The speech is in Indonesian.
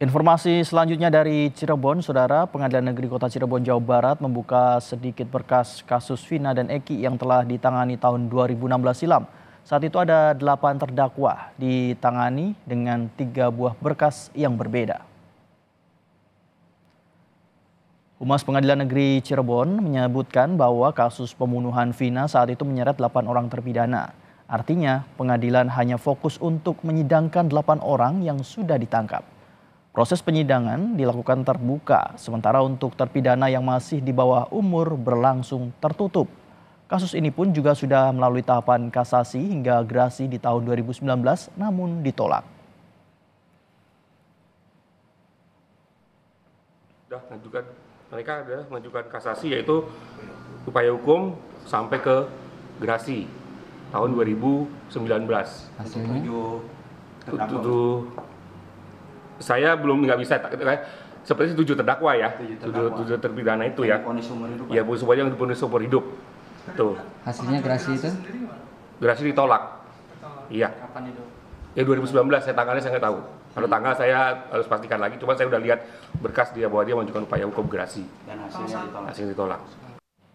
Informasi selanjutnya dari Cirebon, Saudara, Pengadilan Negeri Kota Cirebon, Jawa Barat membuka sedikit berkas kasus Vina dan Eki yang telah ditangani tahun 2016 silam. Saat itu ada delapan terdakwa ditangani dengan tiga buah berkas yang berbeda. Humas Pengadilan Negeri Cirebon menyebutkan bahwa kasus pembunuhan Vina saat itu menyeret delapan orang terpidana. Artinya, pengadilan hanya fokus untuk menyidangkan delapan orang yang sudah ditangkap. Proses penyidangan dilakukan terbuka, sementara untuk terpidana yang masih di bawah umur berlangsung tertutup. Kasus ini pun juga sudah melalui tahapan kasasi hingga gerasi di tahun 2019 namun ditolak. Sudah mengajukan mereka sudah mengajukan kasasi yaitu upaya hukum sampai ke gerasi tahun 2019. Hasilnya? tujuh 7 saya belum nggak bisa eh, seperti tujuh terdakwa ya tujuh, terdakwa. tujuh, terpidana itu ya ya bu supaya yang dipenuhi seumur hidup tuh hasilnya gerasi itu gerasi ditolak iya kapan itu ya 2019 saya tanggalnya saya nggak tahu kalau hmm. tanggal saya harus pastikan lagi, cuma saya udah lihat berkas dia bahwa dia mengajukan upaya hukum gerasi. Dan hasilnya ditolak. Hasilnya ditolak.